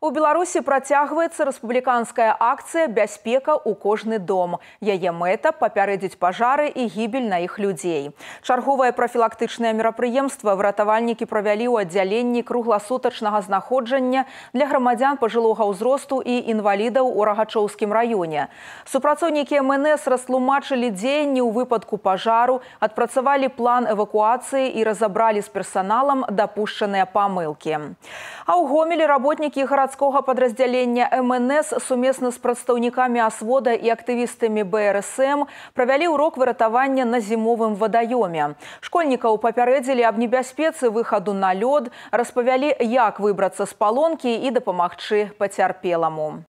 У Беларусі працягваецца рэспубліканская акцыя бяспека ў кожны дом. Яе мэта папярэдзіць пажары і гібель на іх людзей. Чарговае прафілактычнае мерапрыемства выратавальнікі правялі ў аддзяленні кругласутачнага знаходжання для грамадзян пажылога ўзросту і інвалідаў у рагачоўскім раёне. Супрацоўнікі МНС растлумачылі дзеянні ў выпадку пажару, адпрацавалі план эвакуацыі і разабралі з персаналам дапушчаныя памылкі. А ў гомелі работнікі гарадскога падраздзялення МНС сумесна з прадстаўнікамі асвода і актывістамі БРСМ правялі ўрок выратавання на зімовым вадаёме. Школьнікаў папярэдзілі аб небяспецы выхаду на лёд, распавялі, як выбрацца з палонкі і дапамагчы пацярпеламу.